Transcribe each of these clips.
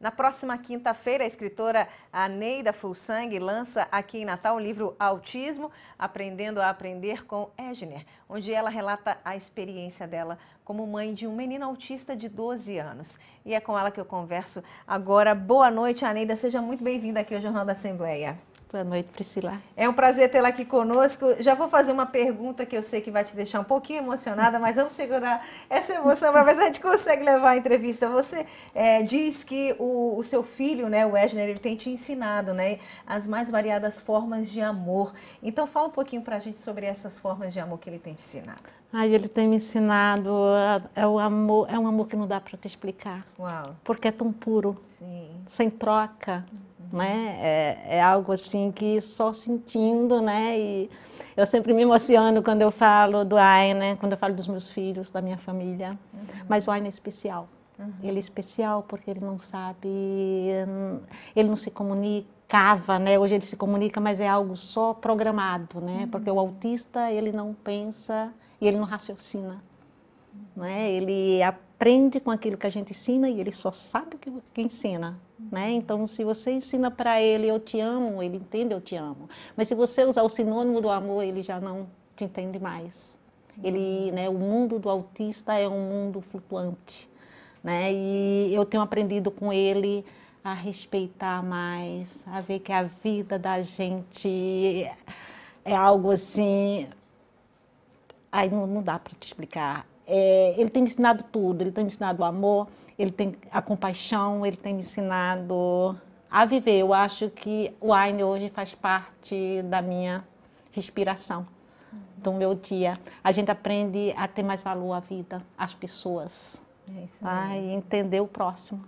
Na próxima quinta-feira, a escritora Aneida Fulsang lança aqui em Natal o livro Autismo, Aprendendo a Aprender com Egner, onde ela relata a experiência dela como mãe de um menino autista de 12 anos. E é com ela que eu converso agora. Boa noite, Aneida. Seja muito bem-vinda aqui ao Jornal da Assembleia. Boa noite, Priscila. É um prazer tê-la aqui conosco. Já vou fazer uma pergunta que eu sei que vai te deixar um pouquinho emocionada, mas vamos segurar essa emoção para ver se a gente consegue levar a entrevista. Você é, diz que o, o, seu filho, né, o Esner, ele tem te ensinado né, as mais variadas formas de amor. Então, fala um pouquinho para a gente sobre essas formas de amor que ele tem te ensinado. Ai, ele tem me ensinado, é, o amor, é um amor que não dá para te explicar. Uau. Porque é tão puro, Sim. sem troca né? É, é, algo assim que só sentindo, né? E eu sempre me emociono quando eu falo do né? quando eu falo dos meus filhos, da minha família. Uhum. Mas o Aina é especial. Uhum. Ele é especial porque ele não sabe, ele não se comunicava, né? Hoje ele se comunica, mas é algo só programado, né? Uhum. Porque o autista ele não pensa e ele não raciocina, né? Ele aprende com aquilo que a gente ensina e ele só sabe o que, que ensina. Né? Então, se você ensina para ele eu te amo, ele entende eu te amo. Mas se você usar o sinônimo do amor, ele já não te entende mais. Ele, né, o mundo do autista é um mundo flutuante. Né? E eu tenho aprendido com ele a respeitar mais, a ver que a vida da gente é algo assim. Aí não, não dá para te explicar é, ele tem me ensinado tudo. Ele tem me ensinado o amor, ele tem a compaixão, ele tem me ensinado a viver. Eu acho que o Aine hoje faz parte da minha respiração, do meu dia. A gente aprende a ter mais valor à vida, às pessoas. É isso entender o próximo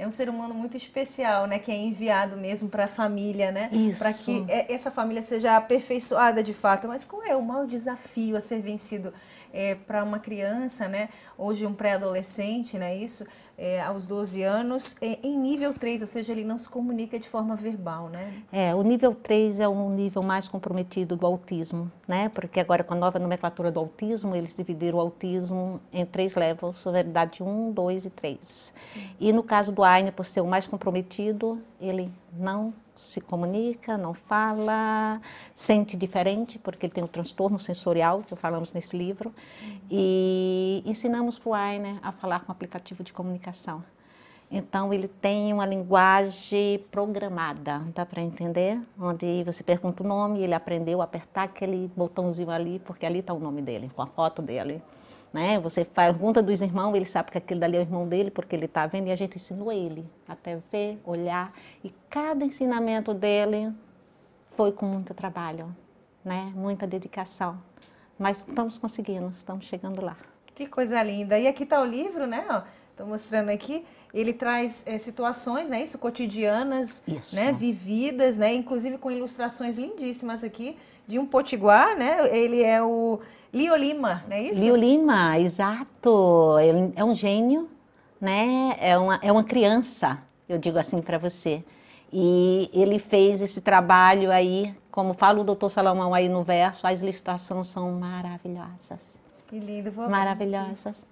é um ser humano muito especial, né? Que é enviado mesmo para a família, né? Para que é, essa família seja aperfeiçoada de fato. Mas qual é o maior desafio a ser vencido é, para uma criança, né? Hoje um pré-adolescente, né? Isso é, aos 12 anos é, em nível 3, ou seja, ele não se comunica de forma verbal, né? É, o nível 3 é um nível mais comprometido do autismo, né? Porque agora com a nova nomenclatura do autismo, eles dividiram o autismo em três levels, severidade 1, 2 e 3. Sim. E no caso do Aine, por ser o mais comprometido, ele não se comunica, não fala, sente diferente, porque ele tem um transtorno sensorial, que falamos nesse livro. E ensinamos para o Ainer a falar com aplicativo de comunicação. Então, ele tem uma linguagem programada, dá para entender? Onde você pergunta o nome, ele aprendeu a apertar aquele botãozinho ali, porque ali está o nome dele, com a foto dele. Né? Você pergunta dos irmãos, ele sabe que aquele dali é o irmão dele, porque ele está vendo, e a gente ensinou ele até ver, olhar. E cada ensinamento dele foi com muito trabalho, né? muita dedicação. Mas estamos conseguindo, estamos chegando lá. Que coisa linda. E aqui está o livro, né? Estou mostrando aqui. Ele traz é, situações, né? Isso, cotidianas, Isso. né? Vividas, né? Inclusive com ilustrações lindíssimas aqui de um potiguar, né? Ele é o Lio Lima, não é isso? Lio Lima, exato. Ele é um gênio, né? É uma, é uma criança, eu digo assim para você. E ele fez esse trabalho aí, como fala o doutor Salomão aí no verso, as licitações são maravilhosas. Que lindo, vou Maravilhosas.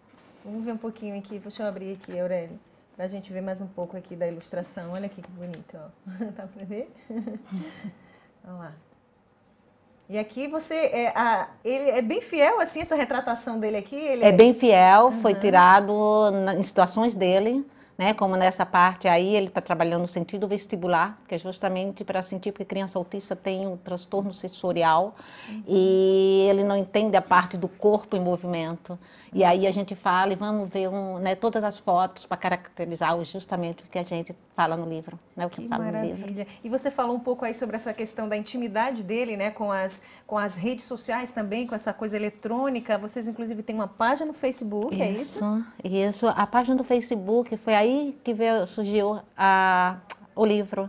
Vamos ver um pouquinho aqui, deixa eu abrir aqui, Aurélio, para a gente ver mais um pouco aqui da ilustração. Olha aqui que bonito, ó. Dá para ver? Olha lá. E aqui você é, a, ele é bem fiel assim essa retratação dele aqui. é, bem é- fiel, uhum. foi tirado na, em situações dele, né? Como nessa parte aí ele está trabalhando no sentido vestibular, que é justamente para sentir porque criança autista tem um transtorno sensorial uhum. e ele não entende a parte do corpo em movimento. E aí a gente fala e vamos ver um, né, todas as fotos para caracterizar justamente o que a gente fala no livro, né, o que, que fala maravilha. no livro. E você falou um pouco aí sobre essa questão da intimidade dele, né, com as com as redes sociais também, com essa coisa eletrônica. Vocês inclusive têm uma página no Facebook, é isso, é isso? Isso, a página do Facebook foi aí que veio, surgiu a, o livro.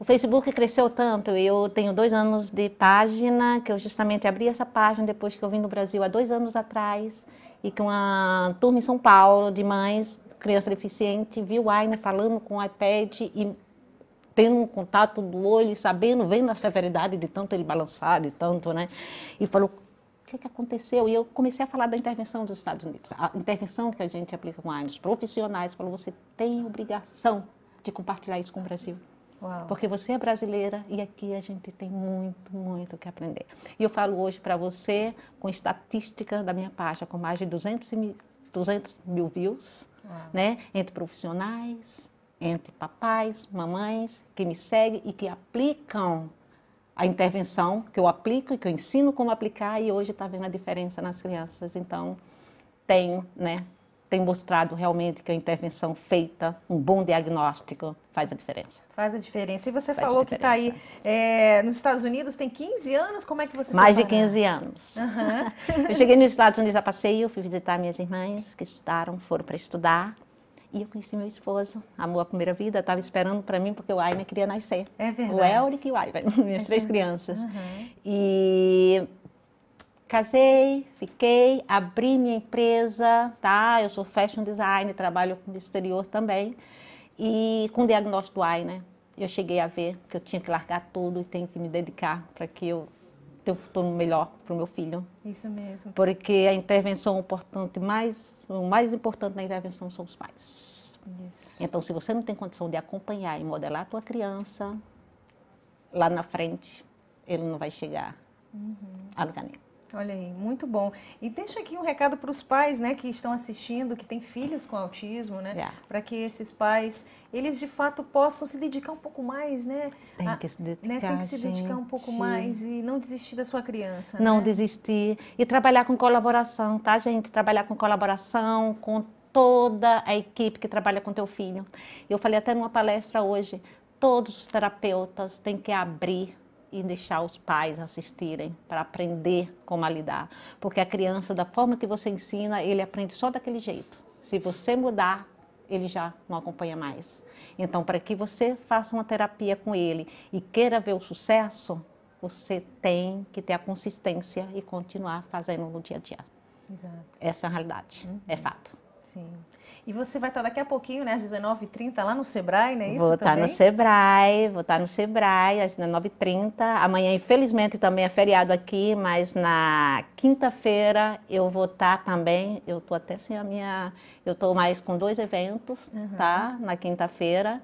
O Facebook cresceu tanto, eu tenho dois anos de página, que eu justamente abri essa página depois que eu vim no Brasil há dois anos atrás e que uma turma em São Paulo de mães, criança deficiente, viu a Aina falando com o iPad e tendo um contato do olho, sabendo, vendo a severidade de tanto ele balançar, de tanto, né? E falou, o que, que aconteceu? E eu comecei a falar da intervenção dos Estados Unidos, a intervenção que a gente aplica com os Profissionais falou, você tem obrigação de compartilhar isso com o Brasil. Uau. Porque você é brasileira e aqui a gente tem muito, muito o que aprender. E eu falo hoje para você com estatística da minha página, com mais de 200 mil, 200 mil views, né? Entre profissionais, entre papais, mamães que me seguem e que aplicam a intervenção que eu aplico e que eu ensino como aplicar e hoje está vendo a diferença nas crianças. Então, tem, né? tem mostrado realmente que a intervenção feita, um bom diagnóstico, faz a diferença. Faz a diferença. E você faz falou que está aí é, nos Estados Unidos, tem 15 anos, como é que você Mais de 15 anos. Uhum. eu cheguei nos Estados Unidos a passeio, fui visitar minhas irmãs que estudaram, foram para estudar. E eu conheci meu esposo, amor à primeira vida, estava esperando para mim porque o Aime queria nascer. É verdade. O Elric e o Aime minhas é três crianças. Uhum. E casei, fiquei, abri minha empresa, tá? Eu sou fashion designer, trabalho com exterior também. E com diagnóstico do AI, né? Eu cheguei a ver que eu tinha que largar tudo e tenho que me dedicar para que eu tenha um futuro melhor para o meu filho. Isso mesmo. Porque a intervenção importante, mais, o mais importante na intervenção são os pais. Isso. Então, se você não tem condição de acompanhar e modelar a tua criança, lá na frente, ele não vai chegar uhum. a lugar nenhum. Olha aí, muito bom. E deixa aqui um recado para os pais, né, que estão assistindo, que têm filhos com autismo, né, yeah. É. para que esses pais, eles de fato possam se dedicar um pouco mais, né? Tem que se dedicar, né? Tem que se dedicar gente. um pouco mais e não desistir da sua criança. Não né? desistir e trabalhar com colaboração, tá, gente? Trabalhar com colaboração, com toda a equipe que trabalha com teu filho. Eu falei até numa palestra hoje, todos os terapeutas têm que abrir e deixar os pais assistirem para aprender como a lidar. Porque a criança, da forma que você ensina, ele aprende só daquele jeito. Se você mudar, ele já não acompanha mais. Então, para que você faça uma terapia com ele e queira ver o sucesso, você tem que ter a consistência e continuar fazendo no dia a dia. Exato. Essa é a realidade, é uhum. é fato. Sim. E você vai estar daqui a pouquinho, né, às 19h30, lá no Sebrae, não é isso? Vou estar tá também? no Sebrae, vou estar tá no Sebrae às 19h30. Amanhã, infelizmente, também é feriado aqui, mas na quinta-feira eu vou estar tá também. Eu estou até sem a minha. Eu estou mais com dois eventos, uhum. tá? Na quinta-feira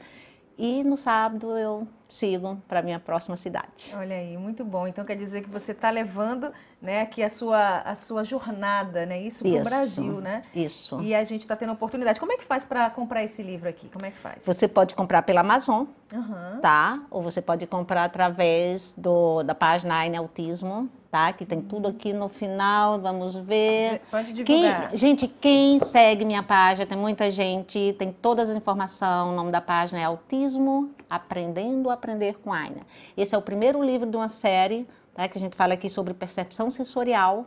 e no sábado eu sigo para minha próxima cidade. Olha aí, muito bom. Então quer dizer que você está levando, né, aqui a sua a sua jornada, né, isso para o Brasil, né? Isso. E a gente está tendo oportunidade. Como é que faz para comprar esse livro aqui? Como é que faz? Você pode comprar pela Amazon, uhum. tá? Ou você pode comprar através do da página Aine Autismo tá? Que tem tudo aqui no final, vamos ver. Pode divulgar. Quem, gente, quem segue minha página, tem muita gente, tem todas as informações. O nome da página é Autismo Aprendendo a Aprender com Aina. Esse é o primeiro livro de uma série, tá? Que a gente fala aqui sobre percepção sensorial,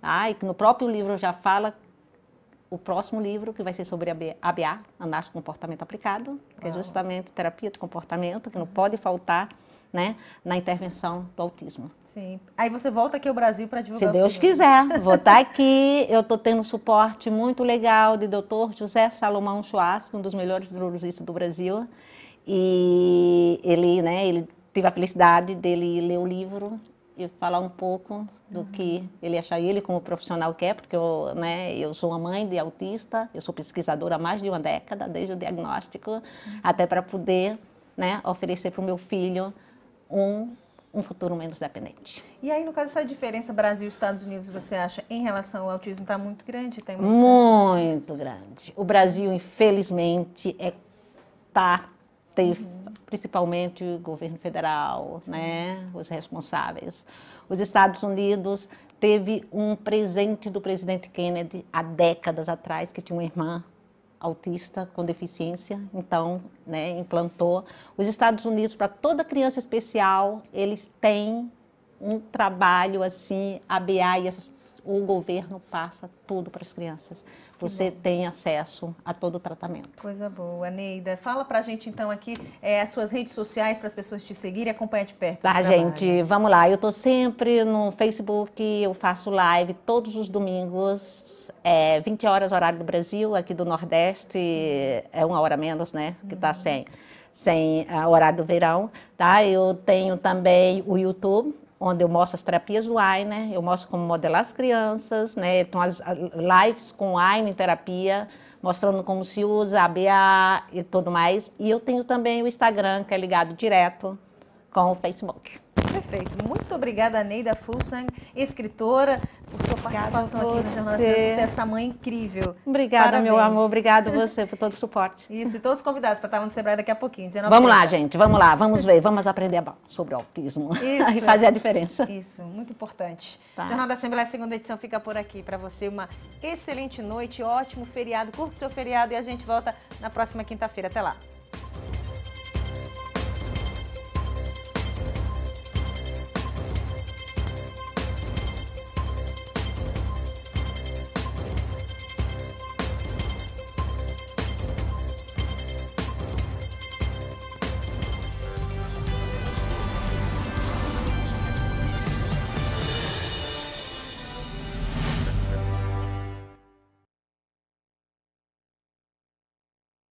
tá? E que no próprio livro já fala o próximo livro, que vai ser sobre ABA, Análise do Comportamento Aplicado, que é justamente terapia de comportamento, que não pode faltar né, na intervenção do autismo. Sim. Aí você volta aqui ao Brasil para divulgar. Se Deus quiser, vou estar tá aqui. Eu estou tendo um suporte muito legal de Dr. José Salomão Soares um dos melhores neurologistas do Brasil. E ele, né, ele tive a felicidade dele ler o livro e falar um pouco do uhum. que ele acha ele como profissional quer, é, porque eu, né, eu sou uma mãe de autista, eu sou pesquisadora há mais de uma década, desde o diagnóstico, uhum. até para poder né, oferecer para o meu filho um, um futuro menos dependente. E aí, no caso, essa diferença Brasil-Estados Unidos, você acha, em relação ao autismo, está muito grande? Tem muito grande. O Brasil, infelizmente, é tá, tem uhum. principalmente o governo federal, Sim. né, os responsáveis. Os Estados Unidos teve um presente do presidente Kennedy há décadas atrás, que tinha uma irmã autista com deficiência, então né, implantou. Os Estados Unidos, para toda criança especial, eles têm um trabalho assim, ABA, e essas, o governo passa tudo para as crianças você tem acesso a todo o tratamento. Coisa boa, Neida. Fala pra gente então aqui é, as suas redes sociais para as pessoas te seguirem e acompanhar de perto. Tá, gente, vamos lá. Eu tô sempre no Facebook, eu faço live todos os domingos, é, 20 horas, horário do Brasil, aqui do Nordeste, é uma hora menos, né? Que tá uhum. sem sem a é, horário do verão, tá? Eu tenho também o YouTube, onde eu mostro as terapias do Ainer, né? eu mostro como modelar as crianças, né? Então, as lives com em terapia, mostrando como se usa, ABA e tudo mais. E eu tenho também o Instagram, que é ligado direto com o Facebook. Perfeito. Muito obrigada, Neida Fulsang, escritora, por sua participação aqui no semana você por é essa mãe incrível. Obrigada, Parabéns. meu amor. Obrigado você por todo o suporte. Isso, e todos os convidados para estar no Sebrae daqui a pouquinho. vamos lá, gente, vamos lá, vamos ver, vamos aprender sobre autismo Isso. e fazer a diferença. Isso, muito importante. Tá. Jornal da Assembleia, segunda edição, fica por aqui. Para você, uma excelente noite, ótimo feriado, curto o seu feriado e a gente volta na próxima quinta-feira. Até lá.